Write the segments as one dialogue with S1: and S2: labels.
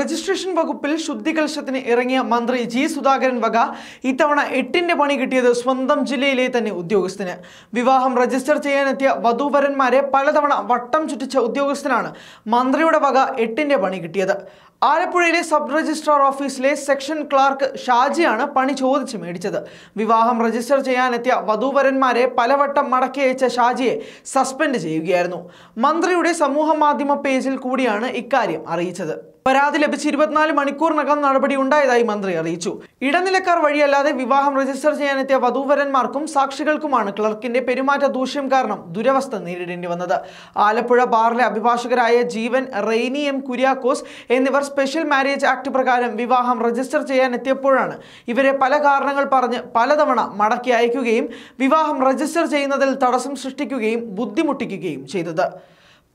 S1: registration വകുപ്പിൽ ശുദ്ധികൽഷത്തിന് ഇറങ്ങിയ മന്ത്രി ജി സുധാകരൻ വക ഇത്തവണ എട്ടിന്റെ പണി കിട്ടിയത് സ്വന്തം ജില്ലയിലെ തന്നെ ഉദ്യോഗസ്ഥന് വിവാഹം രജിസ്റ്റർ ചെയ്യാനെത്തിയ വധൂവരന്മാരെ പലതവണ വട്ടം ചുറ്റിച്ച ഉദ്യോഗസ്ഥനാണ് മന്ത്രിയുടെ വക എട്ടിന്റെ പണി കിട്ടിയത് ആലപ്പുഴയിലെ സബ് രജിസ്ട്രാർ ഓഫീസിലെ സെക്ഷൻ ക്ലാർക്ക് ഷാജിയാണ് പണി ചോദിച്ച് മേടിച്ചത് വിവാഹം രജിസ്റ്റർ ചെയ്യാനെത്തിയ വധൂവരന്മാരെ പലവട്ടം മടക്കി അയച്ച ഷാജിയെ സസ്പെൻഡ് ചെയ്യുകയായിരുന്നു മന്ത്രിയുടെ സമൂഹ മാധ്യമ പേജിൽ കൂടിയാണ് ഇക്കാര്യം അറിയിച്ചത് പരാതി ലഭിച്ച് ഇരുപത്തിനാല് മണിക്കൂറിനകം നടപടി ഉണ്ടായതായി മന്ത്രി അറിയിച്ചു ഇടനിലക്കാർ വഴിയല്ലാതെ വിവാഹം രജിസ്റ്റർ ചെയ്യാനെത്തിയ വധൂവരന്മാർക്കും സാക്ഷികൾക്കുമാണ് ക്ലർക്കിന്റെ പെരുമാറ്റ ദൂഷ്യം കാരണം ദുരവസ്ഥ നേരിടേണ്ടി വന്നത് ആലപ്പുഴ ബാറിലെ അഭിഭാഷകരായ ജീവൻ റെയ്നി എം കുര്യാക്കോസ് എന്നിവർ സ്പെഷ്യൽ മാരേജ് ആക്ട് പ്രകാരം വിവാഹം രജിസ്റ്റർ ചെയ്യാൻ എത്തിയപ്പോഴാണ് ഇവരെ പല കാരണങ്ങൾ പറഞ്ഞ് പലതവണ മടക്കി അയക്കുകയും വിവാഹം രജിസ്റ്റർ ചെയ്യുന്നതിൽ തടസ്സം സൃഷ്ടിക്കുകയും ബുദ്ധിമുട്ടിക്കുകയും ചെയ്തത്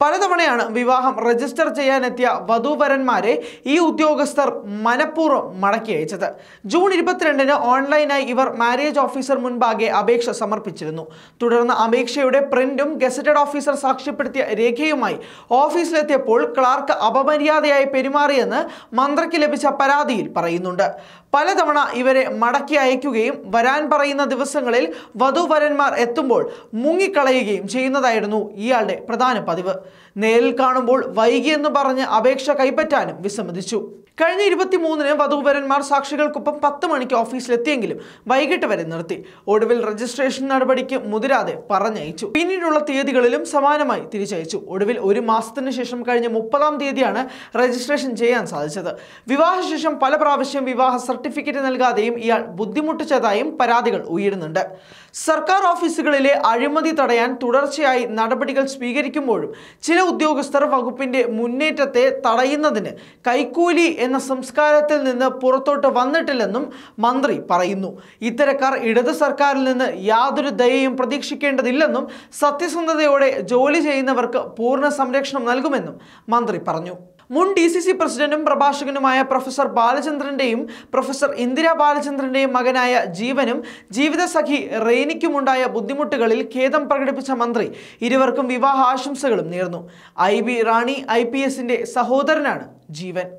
S1: പലതവണയാണ് വിവാഹം രജിസ്റ്റർ ചെയ്യാനെത്തിയ വധൂവരന്മാരെ ഈ ഉദ്യോഗസ്ഥർ മനഃപൂർവ്വം മടക്കി അയച്ചത് ജൂൺ ഇരുപത്തിരണ്ടിന് ഓൺലൈനായി ഇവർ മാരേജ് ഓഫീസർ മുൻപാകെ അപേക്ഷ സമർപ്പിച്ചിരുന്നു തുടർന്ന് അപേക്ഷയുടെ പ്രിന്റും ഗസറ്റഡ് ഓഫീസർ സാക്ഷ്യപ്പെടുത്തിയ രേഖയുമായി ഓഫീസിലെത്തിയപ്പോൾ ക്ലാർക്ക് അപമര്യാദയായി പെരുമാറിയെന്ന് മന്ത്രിക്ക് ലഭിച്ച പരാതിയിൽ പറയുന്നുണ്ട് പലതവണ ഇവരെ മടക്കി അയക്കുകയും വരാൻ പറയുന്ന ദിവസങ്ങളിൽ വധുവരന്മാർ എത്തുമ്പോൾ മുങ്ങിക്കളയുകയും ചെയ്യുന്നതായിരുന്നു ഇയാളുടെ പ്രധാന പതിവ് നേരിൽ കാണുമ്പോൾ വൈകിയെന്ന് പറഞ്ഞ് അപേക്ഷ കൈപ്പറ്റാനും വിസമ്മതിച്ചു കഴിഞ്ഞ ഇരുപത്തിമൂന്നിന് വധൂവരന്മാർ സാക്ഷികൾക്കൊപ്പം പത്ത് മണിക്ക് ഓഫീസിലെത്തിയെങ്കിലും വൈകിട്ട് വരെ നിർത്തി ഒടുവിൽ രജിസ്ട്രേഷൻ നടപടിക്ക് മുതിരാതെ പറഞ്ഞയച്ചു പിന്നീടുള്ള തീയതികളിലും സമാനമായി തിരിച്ചയച്ചു ഒടുവിൽ ഒരു മാസത്തിന് ശേഷം കഴിഞ്ഞ മുപ്പതാം തീയതിയാണ് രജിസ്ട്രേഷൻ ചെയ്യാൻ സാധിച്ചത് വിവാഹശേഷം പല പ്രാവശ്യം വിവാഹ സർട്ടിഫിക്കറ്റ് നൽകാതെയും ഇയാൾ ബുദ്ധിമുട്ടിച്ചതായും പരാതികൾ ഉയരുന്നുണ്ട് സർക്കാർ ഓഫീസുകളിലെ അഴിമതി തടയാൻ തുടർച്ചയായി നടപടികൾ സ്വീകരിക്കുമ്പോഴും ചില ഉദ്യോഗസ്ഥർ വകുപ്പിന്റെ മുന്നേറ്റത്തെ തടയുന്നതിന് കൈക്കൂലി എന്ന സംസ്കാരത്തിൽ നിന്ന് പുറത്തോട്ട് വന്നിട്ടില്ലെന്നും മന്ത്രി പറയുന്നു ഇത്തരക്കാർ ഇടത് സർക്കാരിൽ നിന്ന് യാതൊരു ദയയും പ്രതീക്ഷിക്കേണ്ടതില്ലെന്നും സത്യസന്ധതയോടെ ജോലി ചെയ്യുന്നവർക്ക് പൂർണ്ണ സംരക്ഷണം നൽകുമെന്നും മന്ത്രി പറഞ്ഞു മുൻ ഡി സി സി പ്രസിഡന്റും പ്രഭാഷകനുമായ പ്രൊഫസർ ബാലചന്ദ്രന്റെയും പ്രൊഫസർ ഇന്ദിരാ ബാലചന്ദ്രന്റെയും മകനായ ജീവനും ജീവിതസഖി റെയ്നിക്കുമുണ്ടായ ബുദ്ധിമുട്ടുകളിൽ ഖേദം പ്രകടിപ്പിച്ച മന്ത്രി ഇരുവർക്കും വിവാഹ ആശംസകളും നേർന്നു I B Rani I P സഹോദരനാണ് ജീവൻ